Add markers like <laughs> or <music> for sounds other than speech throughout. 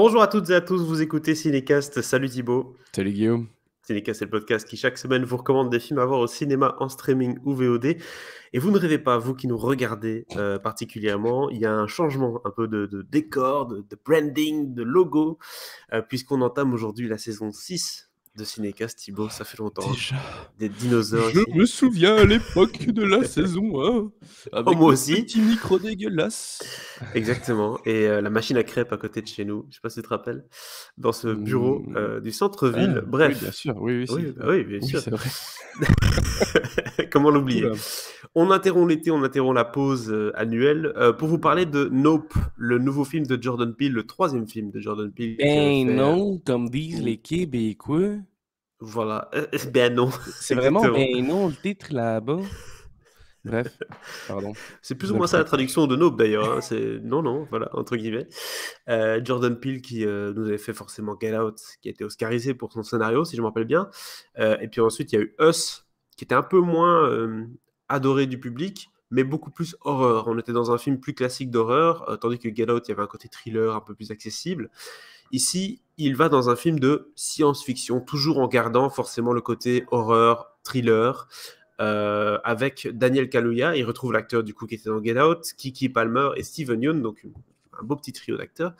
Bonjour à toutes et à tous, vous écoutez Cinecast, Salut Thibaut. Salut Guillaume. Cinecast c'est le podcast qui chaque semaine vous recommande des films à voir au cinéma, en streaming ou VOD. Et vous ne rêvez pas, vous qui nous regardez euh, particulièrement, il y a un changement un peu de, décor, de, branding, de logo, euh, puisqu'on entame aujourd'hui la saison 6 de Cinécast, Thibaut, ça fait longtemps. Hein. Déjà. Des dinosaures. Je me souviens à l'époque de la saison 1. Avec oh, Petit micro dégueulasse. Exactement. Et euh, la machine à crêpes à côté de chez nous. Je sais pas si tu te rappelles. Dans ce hmm. bureau euh, du centre-ville. Ah, Bref. Oui, bien sûr. Oui, oui, oui, bah oui bien sûr. <laughs> Comment l'oublier on interrompt l'été, on interrompt la pause euh, annuelle euh, pour vous parler de Nope, le nouveau film de Jordan Peele, le troisième film de Jordan Peele. Ben euh, non, comme disent les Québécois. Voilà, ben non. C'est vraiment ben non le titre là-bas. Bref, pardon. C'est plus ou moins ça la traduction de Nope d'ailleurs. Hein. <laughs> C'est non, non, voilà, entre guillemets. Jordan Peele qui nous avait fait forcément Get Out, qui a été oscarisé pour son scénario, si je me rappelle bien. et puis ensuite, il y a eu Us, qui était un peu moins adoré du public, mais beaucoup plus horreur. On était dans un film plus classique d'horreur, euh, tandis que Get Out, il y avait un côté thriller un peu plus accessible. Ici, il va dans un film de science-fiction, toujours en gardant forcément le côté horreur, thriller. Euh, avec Daniel Kaluuya, il retrouve l'acteur du coup qui était dans Get Out, Kiki Palmer et Steven Yeun, donc un beau petit trio d'acteurs.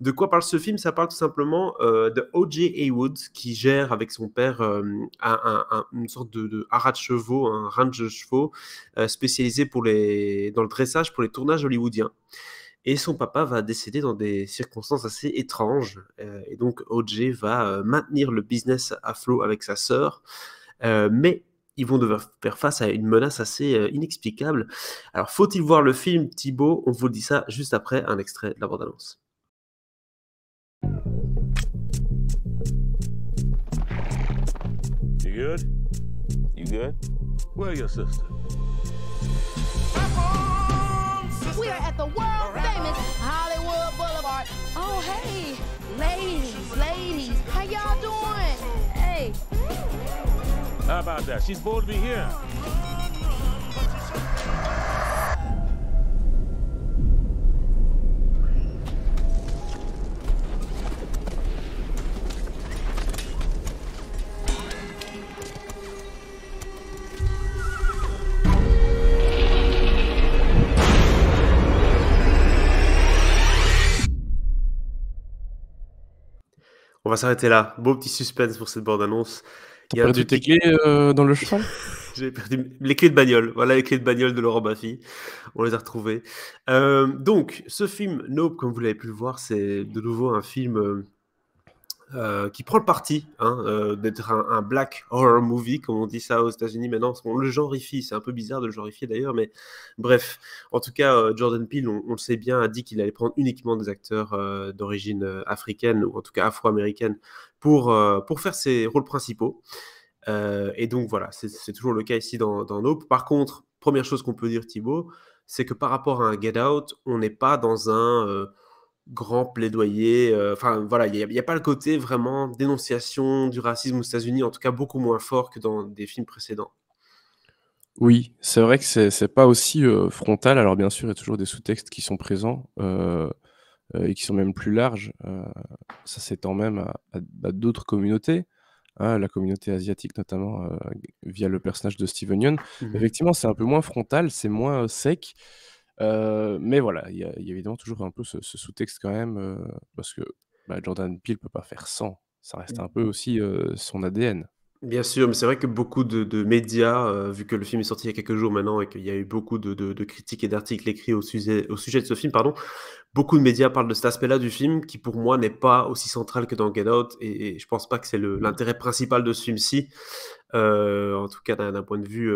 De quoi parle ce film Ça parle tout simplement euh, de O.J. Haywood qui gère avec son père euh, un, une sorte de, de haras de chevaux, un ranch de chevaux euh, spécialisé pour les, dans le dressage pour les tournages hollywoodiens. Et son papa va décéder dans des circonstances assez étranges. Euh, et donc O.J. va maintenir le business à flot avec sa sœur. mais ils vont devoir faire face à une menace assez euh, inexplicable. Alors, faut-il voir le film Thibaut On vous dit ça juste après un extrait de la bande-annonce. You good? You good? Where your sister? We are at the world famous Hollywood Boulevard. Oh, hey, ladies, ladies, how y'all doing? Hey. On va s'arrêter là. Beau petit suspense pour cette bande-annonce. T'as perdu tes clés euh, dans le <laughs> champ? J'ai perdu les clés de bagnole. Voilà les clés de bagnole de Laurent Baffy. On les a retrouvées. Euh, donc, ce film, Nope, comme vous l'avez pu le voir, c'est de nouveau un film euh, euh, qui prend le parti hein, euh, d'être un, black horror movie, comme on dit ça aux États-Unis maintenant, parce le genrifie. C'est un peu bizarre de le genrifier d'ailleurs, mais bref. En tout cas, euh, Jordan Peele, on, le sait bien, a dit qu'il allait prendre uniquement des acteurs d'origine africaine, ou en tout cas afro-américaine, pour, pour faire ses rôles principaux. et donc voilà, c'est toujours le cas ici dans, dans Par contre, première chose qu'on peut dire, Thibaut, c'est que par rapport à un Get Out, on n'est pas dans un grand plaidoyer. Euh, enfin, voilà, il n'y a, pas le côté vraiment dénonciation du racisme aux États-Unis, en tout cas beaucoup moins fort que dans des films précédents. Oui, c'est vrai que c'est pas aussi euh, frontal. Alors, bien sûr, il y a toujours des sous-textes qui sont présents. Euh, et qui sont même plus larges. ça s'étend même à, d'autres communautés, à hein, la communauté asiatique notamment, via le personnage de Steven young mmh Effectivement, c'est un peu moins frontal, c'est moins sec mais voilà, il y, a évidemment toujours un peu ce, sous-texte quand même, parce que bah, Jordan Peele peut pas faire sans. Ça reste un peu aussi son ADN. Bien sûr, mais c'est vrai que beaucoup de, médias, vu que le film est sorti il y a quelques jours maintenant et qu'il y a eu beaucoup de, critiques et d'articles écrits au sujet, au sujet de ce film, pardon, beaucoup de médias parlent de cet aspect-là du film qui, pour moi, n'est pas aussi central que dans Get Out et, je je pense pas que c'est mmh. l'intérêt principal de ce film-ci, en tout cas d'un point de vue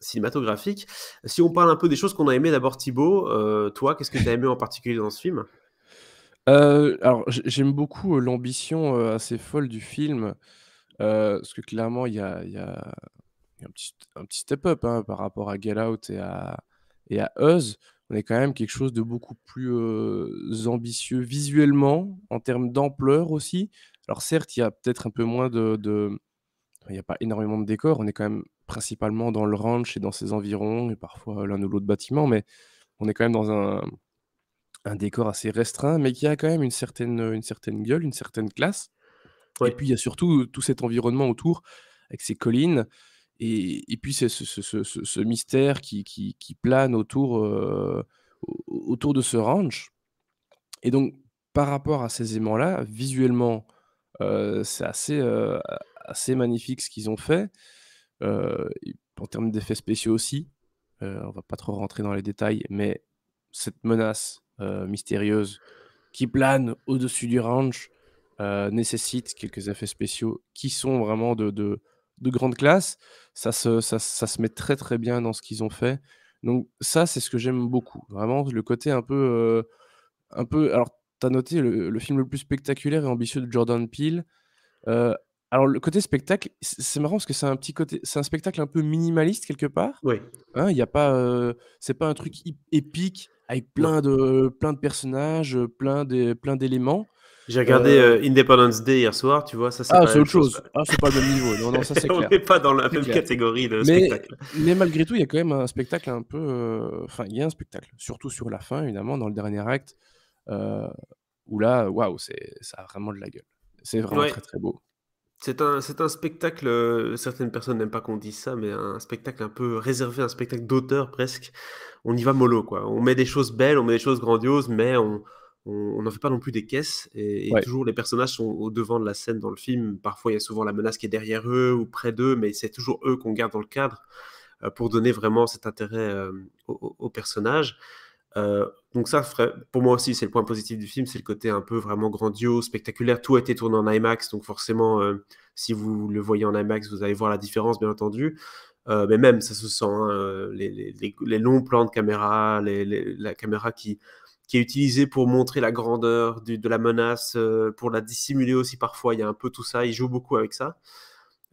cinématographique. Si on parle un peu des choses qu'on a aimées, d'abord Thibaut, euh, toi, qu'est-ce que tu as aimé en particulier dans ce film euh, Alors, j'aime beaucoup euh, l'ambition assez folle du film, parce que clairement, il y a, un petit, step-up hein, par rapport à Get Out et à, et Us. On est quand même quelque chose de beaucoup plus ambitieux visuellement, en termes d'ampleur aussi. Alors certes, il y a peut-être un peu moins de il n'y a pas énormément de décors. On est quand même principalement dans le ranch et dans ses environs, et parfois l'un ou l'autre bâtiment, mais on est quand même dans un, un, décor assez restreint, mais qui a quand même une certaine, une certaine gueule, une certaine classe. Et puis il y a surtout tout cet environnement autour, avec ses collines, et, et puis c'est ce, ce, ce, mystère qui, qui, plane autour, euh, autour de ce ranch. Et donc, par rapport à ces aimants-là, visuellement, euh, c'est assez, euh, assez magnifique ce qu'ils ont fait. Euh, en termes d'effets spéciaux aussi, euh, on va pas trop rentrer dans les détails, mais cette menace euh, mystérieuse qui plane au-dessus du ranch nécessite quelques effets spéciaux qui sont vraiment de, de grande classe. Ça se, ça, ça, se met très très bien dans ce qu'ils ont fait. Donc ça, c'est ce que j'aime beaucoup. Vraiment, le côté un peu... un peu alors, tu as noté le, le, film le plus spectaculaire et ambitieux de Jordan Peele, alors, le côté spectacle, c'est marrant parce que c'est un petit côté, c'est un spectacle un peu minimaliste quelque part. Oui. Hein, il a pas, euh, c'est pas un truc épique avec plein de, plein de personnages, plein de, plein d'éléments. J'ai regardé euh, euh, Independence Day hier soir, tu vois, ça c'est ah, autre chose. Ah, c'est pas le même niveau. Non, non, ça c'est <laughs> clair. On n'est pas dans la même catégorie de spectacle. Mais malgré tout, il y a quand même un spectacle un peu. Enfin, il y a un spectacle, surtout sur la fin, évidemment, dans le dernier acte, où là, waouh, c'est ça a vraiment de la gueule. C'est vraiment très très beau. C'est un, spectacle, euh, certaines personnes n'aiment pas qu'on dise ça, mais un spectacle un peu réservé, un spectacle d'auteur presque. On y va mollo, quoi. On met des choses belles, on met des choses grandioses, mais on n'en fait pas non plus des caisses. Et, toujours, les personnages sont au devant de la scène dans le film. Parfois, il y a souvent la menace qui est derrière eux ou près d'eux, mais c'est toujours eux qu'on garde dans le cadre euh, pour donner vraiment cet intérêt euh, aux personnages. Euh, donc ça, pour moi aussi, c'est le point positif du film, c'est le côté un peu vraiment grandiose, spectaculaire. Tout a été tourné en IMAX, donc forcément, euh, si vous le voyez en IMAX, vous allez voir la différence, bien entendu. Euh, mais même, ça se sent, hein, les, longs plans de caméra, la caméra qui, est utilisée pour montrer la grandeur de la menace, pour la dissimuler aussi parfois, il y a un peu tout ça, il joue beaucoup avec ça.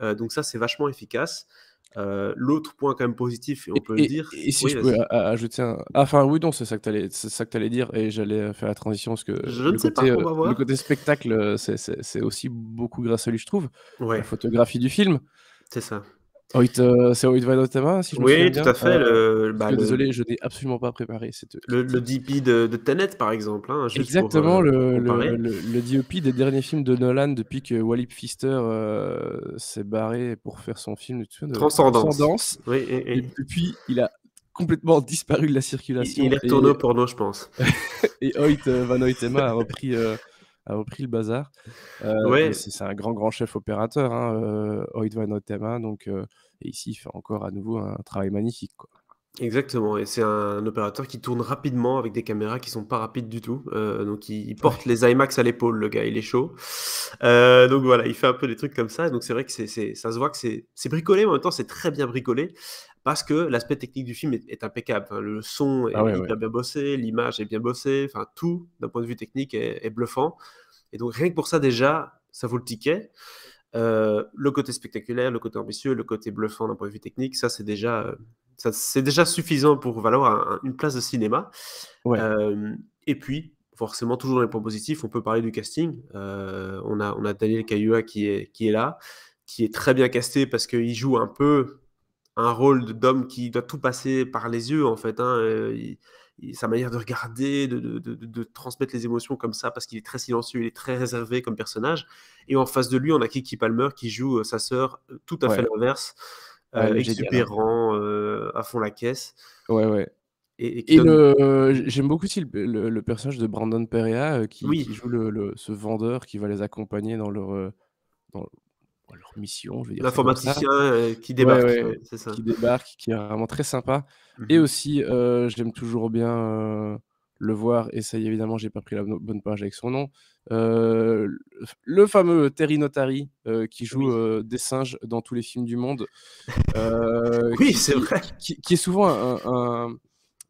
donc ça, c'est vachement efficace. Euh, l'autre point quand même positif, et on peut le dire. Et si je peux ajouter un. Ah, enfin, oui, donc c'est ça que tu allais, dire, et j'allais euh, faire la transition parce que je le, côté, euh, côté spectacle, c'est aussi beaucoup grâce à lui, je trouve. Ouais. La photographie du film. C'est ça. Euh, c'est Oit Vanotama, si je oui, me Oui, tout à fait. Euh, bah, désolé, je n'ai absolument pas préparé. Le, DP de, de, Tenet, par exemple. Hein, Exactement, euh, le, DOP des derniers films de Nolan depuis que Wally Pfister s'est barré pour faire son film de Transcendance. Oui, et, puis, depuis, il a complètement disparu de la circulation. Il, est retourné au porno, je pense. <laughs> et Oit Van a repris a repris le bazar. Euh, ouais. C'est un grand, grand chef opérateur, hein, euh, Oid van Othema, donc euh, et ici, il fait encore à nouveau un travail magnifique. Exactement, et c'est un opérateur qui tourne rapidement avec des caméras qui sont pas rapides du tout. donc il, porte les IMAX à l'épaule, le gars, il est chaud. donc voilà, il fait un peu des trucs comme ça. Donc c'est vrai que c'est, ça se voit que c'est, bricolé, mais en même temps c'est très bien bricolé parce que l'aspect technique du film est, impeccable. le son est ah bien bossé, l'image est bien bossée, enfin tout d'un point de vue technique est, bluffant. Et donc rien que pour ça déjà, ça vaut le ticket. Euh, le côté spectaculaire, le côté ambitieux, le côté bluffant d'un point de vue technique, ça c'est déjà, euh, c'est déjà suffisant pour valoir une place de cinéma. Euh, et puis forcément toujours dans les points positifs, on peut parler du casting. on, a, on a Daniel Kayua qui est, qui est là, qui est très bien casté parce qu'il joue un peu un rôle d'homme qui doit tout passer par les yeux, en fait. Hein, euh, sa manière de regarder, de, transmettre les émotions comme ça, parce qu'il est très silencieux, il est très réservé comme personnage. Et en face de lui, on a Kiki Palmer qui joue euh, sa sœur euh, tout à fait l'inverse, euh, ouais, hein. exubérant, à fond la caisse. Ouais, ouais. Et, j'aime beaucoup aussi le, personnage de Brandon Perea qui, joue le, ce vendeur qui va les accompagner dans leur dans, leur mission. L'informaticien qui débarque, Qui débarque, qui est vraiment très sympa. Et mhm. aussi, je euh, j'aime toujours bien euh, le voir, et ça y est, évidemment, j'ai pas pris la bonne page avec son nom. Euh, le fameux Terry Notary, qui joue des singes dans tous les films du monde. <laughs> oui, c'est vrai. Qui, est souvent un,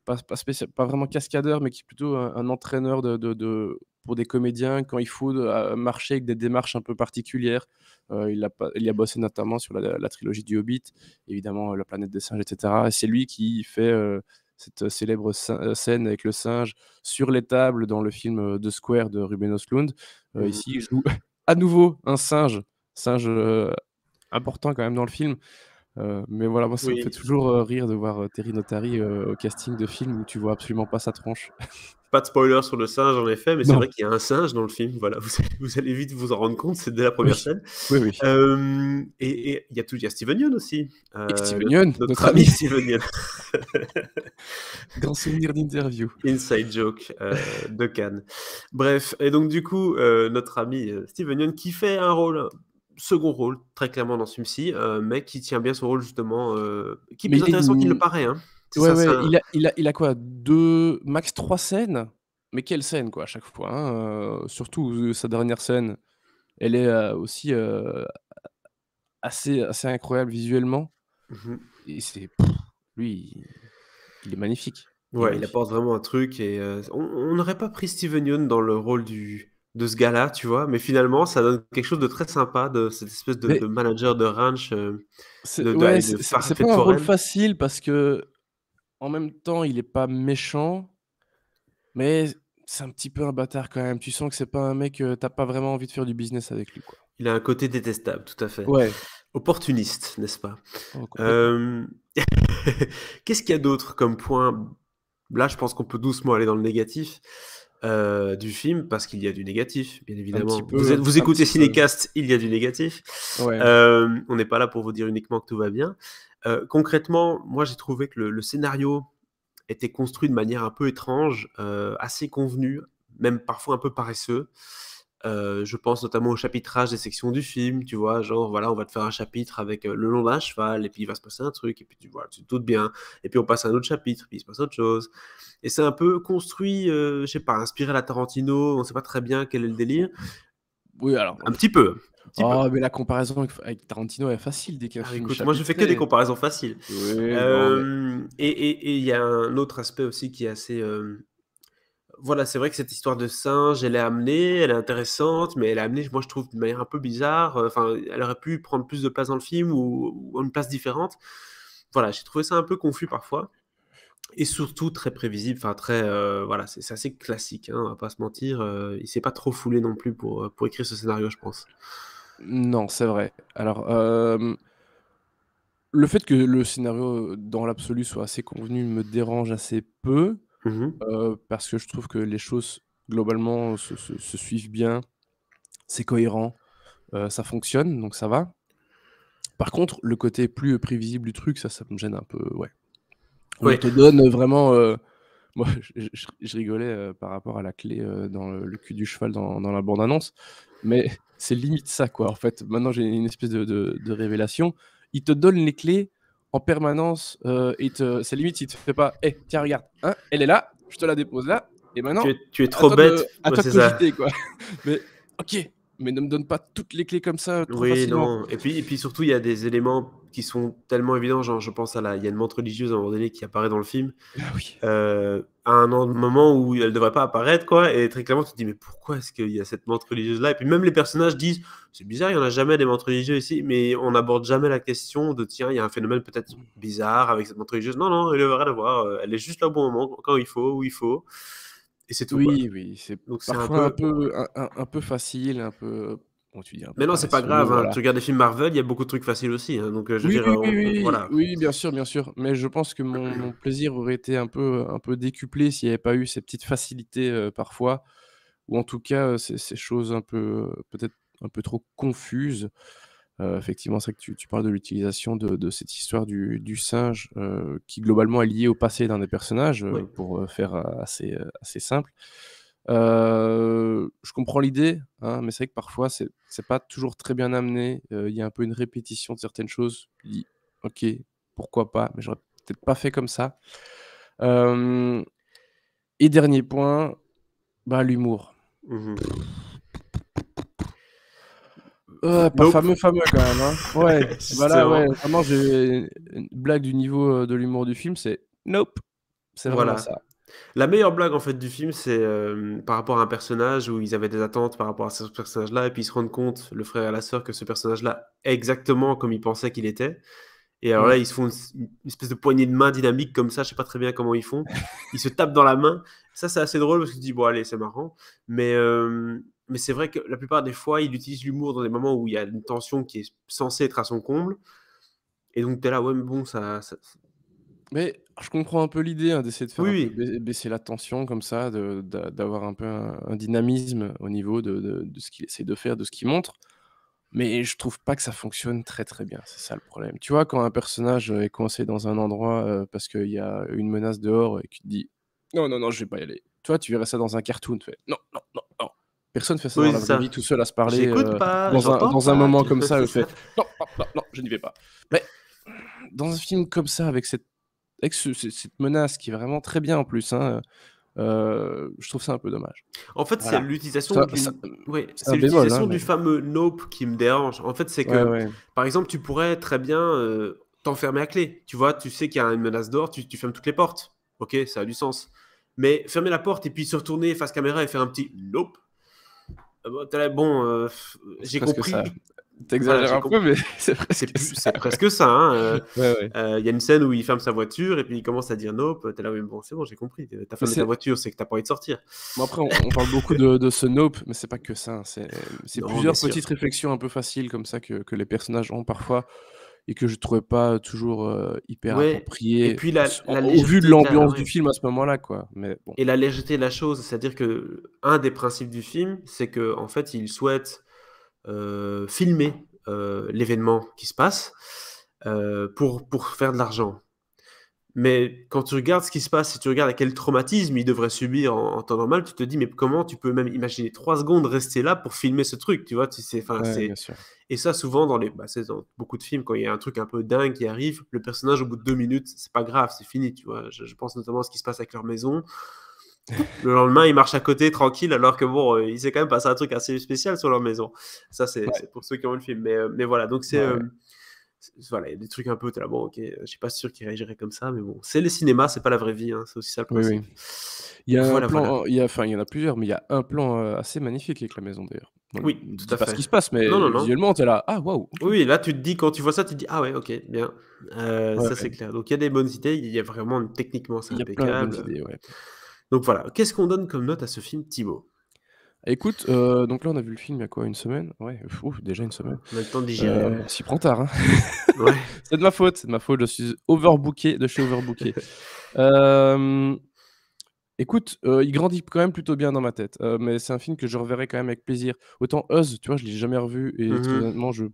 pas, pas, pas vraiment cascadeur, mais qui est plutôt un, entraîneur de, pour des comédiens quand il faut euh, marcher avec des démarches un peu particulières. Euh, il, a, il, a, bossé notamment sur la, trilogie du Hobbit, évidemment La planète des singes, etc. Et c'est lui qui fait euh, cette célèbre scène avec le singe sur les tables dans le film The Square de Ruben Oslund. Mmh. Ici, il joue <laughs> à nouveau un singe, singe important quand même dans le film. Euh, mais voilà, moi, ça me fait toujours euh, rire de voir euh, Terry Notary au casting de film où tu vois absolument pas sa tronche. <laughs> Pas de spoiler sur le singe, en effet, mais c'est vrai qu'il y a un singe dans le film. Voilà, <laughs> vous, allez vite vous en rendre compte, c'est dès la première scène. Oui, oui. et il y, a tout, y Steven Yeun aussi. Et Steven Yeun, notre, ami, Steven <laughs> Grand souvenir d'interview. Inside joke de Cannes. Bref, et donc du coup, notre ami Steven Yeun qui fait un rôle second rôle, très clairement, dans ce film-ci, euh, mais qui tient bien son rôle, justement, euh, qui est plus intéressant qu'il le paraît. Hein. Ouais, Il, a, il, a, quoi Deux, max trois scènes Mais quelle scène, quoi, à chaque fois. Hein, euh, surtout sa dernière scène, elle est aussi assez, assez incroyable visuellement. Mmh et c'est. Lui, il... est magnifique. Ouais, il, apporte vraiment un truc. Et on n'aurait pas pris Steven Yeun dans le rôle du de ce gars-là, tu vois. Mais finalement, ça donne quelque chose de très sympa de cette espèce de, manager de ranch. Euh, c'est pas un rôle facile parce que en même temps, il est pas méchant, mais c'est un petit peu un bâtard quand même. Tu sens que c'est pas un mec, tu euh, t'as pas vraiment envie de faire du business avec lui. Il a un côté détestable, tout à fait. Opportuniste, n'est-ce pas oh, euh, <laughs> Qu'est-ce qu'il y a d'autre comme point Là, je pense qu'on peut doucement aller dans le négatif. Euh, du film parce qu'il y a du négatif, bien évidemment. vous, vous écoutez Cinécast, il y a du négatif. Euh, on n'est pas là pour vous dire uniquement que tout va bien. Euh, concrètement, moi j'ai trouvé que le, le, scénario était construit de manière un peu étrange, assez convenu, même parfois un peu paresseux. Euh, je pense notamment au chapitrage des sections du film, tu vois, genre voilà, on va te faire un chapitre avec euh, le long d'un cheval, et puis il va se passer un truc, et puis tu, vois tu te bien, et puis on passe à un autre chapitre, puis il se passe autre chose. Et c'est un peu construit, euh, je sais pas, inspiré à la Tarantino, on sait pas très bien quel est le délire. Oui, alors. Un petit peu. Ah, mais la comparaison avec, Tarantino est facile dès ah, Écoute, moi je fais que des comparaisons faciles. Oui, Et il y a un autre aspect aussi qui est assez voilà, c'est vrai que cette histoire de singe, elle est amenée, elle est intéressante, mais elle est amenée, moi je trouve, d'une manière un peu bizarre. Euh, enfin, elle aurait pu prendre plus de place dans le film ou, une place différente. Voilà, j'ai trouvé ça un peu confus parfois. Et surtout très prévisible, enfin très. Euh, voilà, c'est assez classique, hein, on va pas se mentir. Euh, il s'est pas trop foulé non plus pour, pour écrire ce scénario, je pense. Non, c'est vrai. Alors. le fait que le scénario dans l'absolu soit assez convenu me dérange assez peu. Mmh euh, parce que je trouve que les choses globalement se, suivent bien, c'est cohérent, euh, ça fonctionne, donc ça va. Par contre, le côté plus prévisible du truc, ça, ça me gêne un peu, ouais. On ouais. te donne vraiment... Euh, <laughs> moi, je, rigolais par rapport à la clé dans le, cul du cheval dans, la bande-annonce, mais <laughs> c'est limite ça, quoi. En fait, maintenant, j'ai une espèce de, de révélation. Il te donne les clés en permanence, euh, euh, c'est limite, il te fait pas, Eh, tiens, regarde, hein, elle est là, je te la dépose là, et maintenant. Tu es, trop bête, à toi de quoi. <laughs> Mais, ok, mais ne me donne pas toutes les clés comme ça. oui, non. Et puis, et puis surtout, il y a des éléments qui sont tellement évidents. Genre, je pense à la. Il y a une montre religieuse à un moment donné qui apparaît dans le film. Ah oui. Euh, à un moment où elle ne devrait pas apparaître, quoi. Et très clairement, tu te dis, mais pourquoi est-ce qu'il y a cette montre religieuse-là Et puis, même les personnages disent, c'est bizarre, il n'y en a jamais des montres religieuses ici, mais on n'aborde jamais la question de, tiens, il y a un phénomène peut-être mm. bizarre avec cette montre religieuse. Non, non, il devrait l'avoir. Elle est juste là au bon moment, quand il faut, où il faut et c'est tout. Oui, oui, c'est un peu... Un, peu, un, peu facile, un peu Bon, tu dis mais non, c'est pas grave. Hein. Tu regardes des films Marvel, il y a beaucoup de trucs faciles aussi. Hein. donc, euh, je oui, oui, oui, oui, bien sûr, bien sûr. Mais je pense que mon, plaisir aurait été un peu, un peu décuplé s'il n'y avait pas eu ces petites facilités euh, parfois, ou en tout cas euh, ces, ces choses un peu, peut-être un peu trop confuses. Euh, effectivement, c'est vrai que tu, parles de l'utilisation de, cette histoire du, singe euh, qui globalement est liée au passé d'un des personnages, euh, pour faire assez, assez simple. je comprends l'idée, hein, mais c'est vrai que parfois c'est, pas toujours très bien amené. Il y a un peu une répétition de certaines choses. ok, pourquoi pas, mais j'aurais peut-être pas fait comme ça. et dernier point, bah, l'humour. Mmh pas fameux, fameux quand même. Hein. <laughs> Ouais, voilà, bah Vraiment, j'ai une blague du niveau euh, de l'humour du film, c'est nope. C'est vraiment ça. La meilleure blague en fait du film, c'est euh, par rapport à un personnage où ils avaient des attentes par rapport à ce personnage-là, et puis ils se rendent compte, le frère et la sœur, que ce personnage-là est exactement comme ils pensaient qu'il était. Et alors mm. là, ils se font une, espèce de poignée de main dynamique comme ça, je sais pas très bien comment ils font. <laughs> Ils se tapent dans la main. Ça, c'est assez drôle parce que tu dis, bon, allez, c'est marrant. Mais. Euh, mais c'est vrai que la plupart des fois, il utilise l'humour dans des moments où il y a une tension qui est censée être à son comble. Et donc, t'es là, ouais, mais bon, ça. Mais je comprends un peu l'idée hein, d'essayer de faire baisser la tension comme ça, d'avoir un peu un, dynamisme au niveau de, de, ce qu'il essaie de faire, de ce qu'il montre. Mais je trouve pas que ça fonctionne très très bien, c'est ça le problème. Tu vois, quand un personnage est coincé dans un endroit euh, parce qu'il y a une menace dehors et qu'il te dit non, non, non, je vais pas y aller. Toi, tu verrais ça dans un cartoon, tu fais non, non, non, non. Personne fait ça dans la vie tout seul à se parler euh, dans, un, moment comme ça. Le fait non, non, je n'y vais pas. Mais dans un film comme ça, avec cette, cette menace qui est vraiment très bien en plus, hein, euh, je trouve ça un peu dommage. En fait, c'est l'utilisation du, fameux nope qui me dérange. En fait, c'est que, par exemple, tu pourrais très bien euh, t'enfermer à clé. Tu vois, tu sais qu'il y a une menace d'or, tu, tu fermes toutes les portes. Ok, ça a du sens. Mais fermer la porte et puis se retourner face caméra et faire un petit nope, ah bah, bon, euh, j'ai compris. T'exagères un peu, mais c'est presque, ça. presque ça. Hein, euh. <laughs> euh, il y a une scène où il ferme sa voiture et puis il commence à dire nope. T'es là, même bon, c'est bon, j'ai compris. T'as fermé ta voiture, c'est que t'as pas envie de sortir. après, on, parle beaucoup de, ce nope, mais c'est pas que ça. Hein. C'est <laughs> plusieurs petites réflexions un peu faciles comme ça que, que les personnages ont parfois et que je trouvais pas toujours euh, hyper approprié. au vu de l'ambiance du film à ce moment-là, quoi. Et la légèreté de la chose, c'est-à-dire que un des principes du film, c'est que en fait, il souhaite euh, filmer euh, l'événement qui se passe pour pour faire de l'argent. Mais quand tu regardes ce qui se passe, si tu regardes à quel traumatisme il devrait subir en, temps normal, tu te dis, mais comment tu peux même imaginer trois secondes rester là pour filmer ce truc, tu vois tu Et ça, souvent, dans, les, bah, beaucoup de films, quand il y a un truc un peu dingue qui arrive, le personnage, au bout de deux minutes, c'est pas grave, c'est fini, tu vois. Je, pense notamment à ce qui se passe avec leur maison. <laughs> Le lendemain, il marche à côté, tranquille, alors que bon, euh, il s'est quand même passé un truc assez spécial sur leur maison. Ça, c'est pour ceux qui ont vu le film. Mais, euh, voilà, donc c'est... Euh, voilà, il y a des trucs un peu, tu es là, bon, ok, euh, je suis pas sûr qu'il réagirait comme ça, mais bon, c'est le cinéma, c'est pas la vraie vie, hein, c'est aussi ça le problème. Il y a un plan, enfin, il y en a plusieurs, mais il y a un plan euh, assez magnifique avec la maison d'ailleurs. oui, tout à fait. Pas ce qui se passe, mais visuellement, tu es là, ah waouh. Oui, là, tu te dis quand tu vois ça, tu te dis ah ouais, ok, bien, euh, ça c'est clair. Donc il y a des bonnes idées, il y a vraiment techniquement c'est impeccable. Idées, ouais. Donc voilà, qu'est-ce qu'on donne comme note à ce film, Thibaut Écoute, euh, donc là on a vu le film il y a quoi Une semaine Ouais, déjà une semaine. On a le temps de digérer. Euh, s'y prend tard. Hein. <laughs> <laughs> c'est de ma faute, c'est de ma faute. Je suis overbooké de chez overbooké. <laughs> Euh, écoute, il grandit quand même plutôt bien dans ma tête. mais c'est un film que je reverrai quand même avec plaisir. Autant Us, tu vois, je l'ai jamais revu et mhm. honnêtement, je.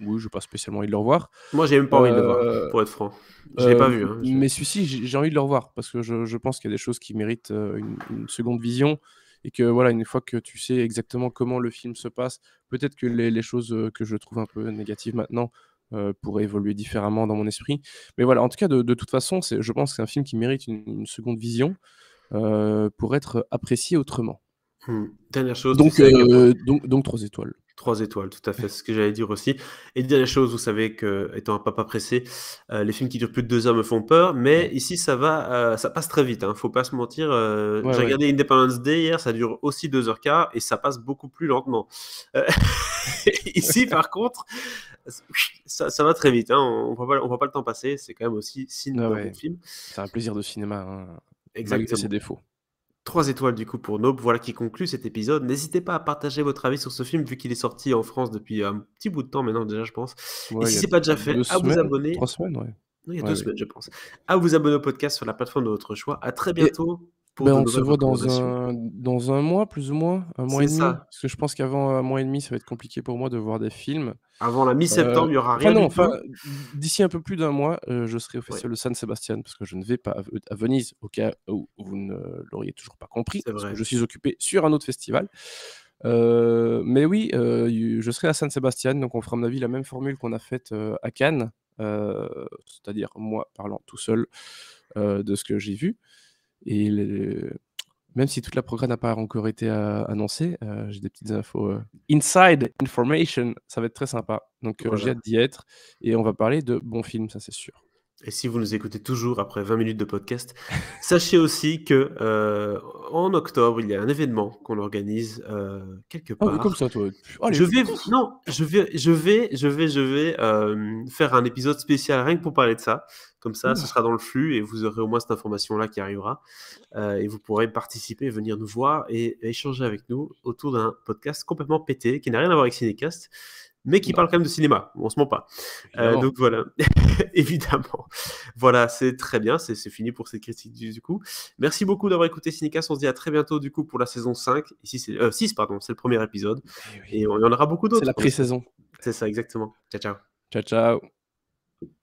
Oui, je n'ai pas spécialement envie de le revoir. Moi, j'ai même pas envie de le voir, pour être franc. Je l'ai pas vu. Hein, mais celui-ci, j'ai envie de le revoir parce que je, pense qu'il y a des choses qui méritent une seconde vision et que voilà, une fois que tu sais exactement comment le film se passe, peut-être que les, choses euh, que je trouve un peu négatives maintenant euh, pourraient évoluer différemment dans mon esprit. Mais voilà, en tout cas, de, toute façon, je pense que c'est un film qui mérite une, seconde vision euh, pour être apprécié autrement. Hmm. Dernière chose. Donc, donc, donc, trois étoiles. Trois étoiles, tout à fait, c'est ce que j'allais dire aussi. Et dire chose, vous savez que, étant un papa pressé, euh, les films qui durent plus de deux heures me font peur, mais ici ça va, euh, ça passe très vite, hein, faut pas se mentir. Euh, j'ai regardé Independence Day hier, ça dure aussi deux heures quart et ça passe beaucoup plus lentement. <laughs> ici, par contre, ça, va très vite, hein. on, voit pas, on voit pas le temps passer, c'est quand même aussi cinéma ah film. C'est un plaisir de cinéma, hein, exactement ses défauts. Trois étoiles du coup pour Nope. Voilà qui conclut cet épisode. N'hésitez pas à partager votre avis sur ce film vu qu'il est sorti en France depuis un petit bout de temps maintenant déjà je pense. Et si c'est pas déjà fait, à vous abonner. Trois semaines, ouais. il y a deux semaines je pense. À vous abonner au podcast sur la plateforme de votre choix. À très bientôt. Ben, on se voit dans un, dans un mois, plus ou moins, un mois et demi. Ça. Parce que je pense qu'avant un mois et demi, ça va être compliqué pour moi de voir des films. Avant la mi-septembre, il n'y y aura euh, rien. d'ici un peu plus d'un mois, euh, je serai au Festival de San Sebastian parce que je ne vais pas à Venise, au cas où vous ne l'auriez toujours pas compris. je suis occupé sur un autre festival. Euh, mais oui, je serai à San Sebastian, donc on fera, à mon avis, la même formule qu'on a faite à Cannes, c'est-à-dire moi parlant tout seul de ce que j'ai vu. Et même si toute la progrès n'a pas encore été euh, annoncée, euh, j'ai des petites infos. Euh, inside Information, ça va être très sympa. Donc j'ai hâte d'y être. Et on va parler de bons films, ça c'est sûr. Et si vous nous écoutez toujours après 20 minutes de podcast, <laughs> sachez aussi que euh, en octobre, il y a un événement qu'on organise euh, quelque ah, part. comme ça, toi. je vais, non, je vais, je vais, je vais, je vais euh, faire un épisode spécial rien que pour parler de ça. Comme ça, ce sera dans le flux et vous aurez au moins cette information-là qui arrivera. et vous pourrez participer, venir nous voir et échanger avec nous autour d'un podcast complètement pété qui n'a rien à voir avec Cinecast, mais qui parle quand même de cinéma, on se ment pas. Euh, donc voilà, <laughs> évidemment. Voilà, c'est très bien, c'est fini pour cette critique du, coup. Merci beaucoup d'avoir écouté Cinecast, on se dit à très bientôt du coup pour la saison 5, ici 6 pardon, c'est le premier épisode, eh et, il y en aura beaucoup d'autres. C'est la pré-saison. C'est ça, exactement. Ciao, ciao. Ciao, ciao.